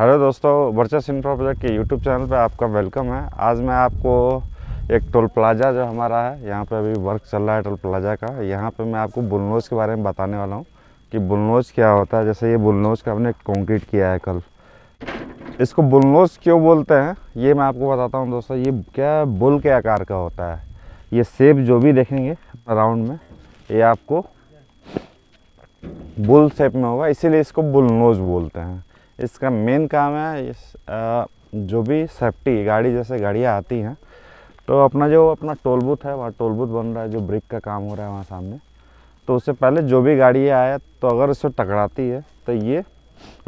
hello दोस्तों Varchas infra project के YouTube channel पे आपका वेलकम है आज मैं आपको एक टोल प्लाजा जो हमारा है यहाँ पे अभी वर्क चल रहा है टोल प्लाजा का यहाँ पे मैं आपको बुलनोज के बारे में बताने वाला हूँ कि बुलनोज क्या होता है जैसे ये बुलनोज का हमने कॉन्क्रीट किया है कल इसको बुलनोज क्यों बोलते हैं ये मैं आपको बताता हूँ दोस्तों ये क्या बुल के आकार का होता है ये सेब जो भी देखेंगे राउंड में ये आपको बुल सेप में होगा इसीलिए इसको बुलनोज बोलते हैं इसका मेन काम है इस, आ, जो भी सेफ्टी गाड़ी जैसे गाड़ियाँ आती हैं तो अपना जो अपना टोल बूथ है वहाँ टोल बूथ बन रहा है जो ब्रिक का काम हो रहा है वहाँ सामने तो उससे पहले जो भी गाड़ी आए तो अगर उससे टकराती है तो ये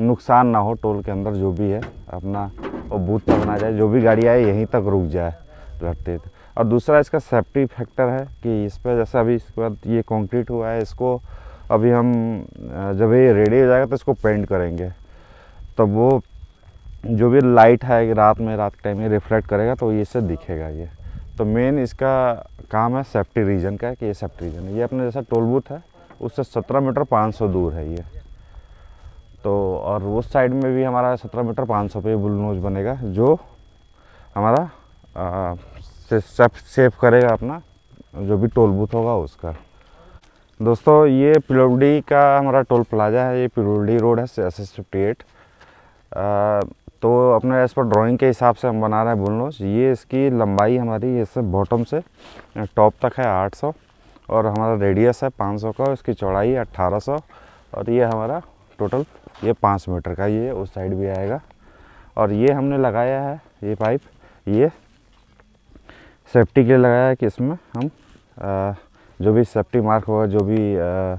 नुकसान ना हो टोल के अंदर जो भी है अपना वो बूथ तक ना जाए जो भी गाड़ी आए यहीं तक रुक जाए लड़ते थे और दूसरा इसका सेफ्टी फैक्टर है कि इस पर जैसे अभी इसके बाद ये कॉन्क्रीट हुआ है इसको अभी हम जब ये रेडी हो जाएगा तो इसको पेंट करेंगे तो वो जो भी लाइट है रात में रात के टाइम ये रिफ्लेक्ट करेगा तो ये इससे दिखेगा ये तो मेन इसका काम है सेफ्टी रीजन का है कि ये सेफ्टी रीजन है ये अपने जैसा टोल बूथ है उससे सत्रह मीटर पाँच सौ दूर है ये तो और उस साइड में भी हमारा सत्रह मीटर पाँच सौ पे बुलनोज बनेगा जो हमारा से, सेफ सेफ करेगा अपना जो भी टोल बूथ होगा उसका दोस्तों ये पिलोडी का हमारा टोल प्लाजा है ये पिलोडी रोड है एस एस फिफ्टी एट तो अपने एज पर ड्राइंग के हिसाब से हम बना रहे हैं बुलनोज ये इसकी लंबाई हमारी इससे बॉटम से टॉप तक है 800 और हमारा रेडियस है 500 का इसकी चौड़ाई 1800 और ये हमारा टोटल ये पाँच मीटर का ये उस साइड भी आएगा और ये हमने लगाया है ये पाइप ये सेफ्टी के लिए लगाया है कि इसमें हम आ, जो भी सेफ्टी मार्क होगा जो भी आ,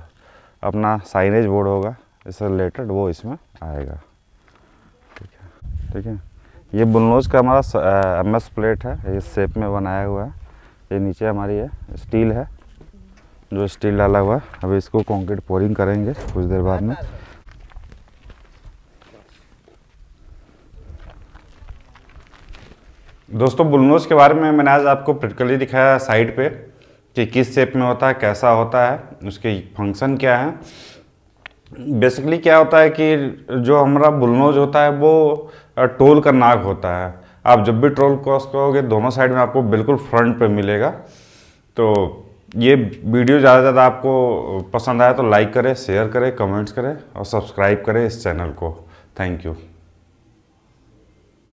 अपना साइनेज बोर्ड होगा इससे रिलेटेड वो इसमें आएगा ठीक है ये बुलनोज का हमारा एम एस प्लेट है ये शेप में बनाया हुआ है ये नीचे हमारी है स्टील है जो स्टील डाला हुआ है अब इसको कंक्रीट पोरिंग करेंगे कुछ देर बाद में दोस्तों बुलनोज के बारे में मैंने आज आपको प्रैक्टिकली दिखाया साइड पे कि किस शेप में होता है कैसा होता है उसके फंक्शन क्या है बेसिकली क्या होता है कि जो हमारा बुलनोज होता है वो टोल का नाक होता है आप जब भी ट्रोल क्रॉस करोगे दोनों साइड में आपको बिल्कुल फ्रंट पे मिलेगा तो ये वीडियो ज़्यादा से ज़्यादा आपको पसंद आया तो लाइक करें शेयर करें कमेंट्स करें और सब्सक्राइब करें इस चैनल को थैंक यू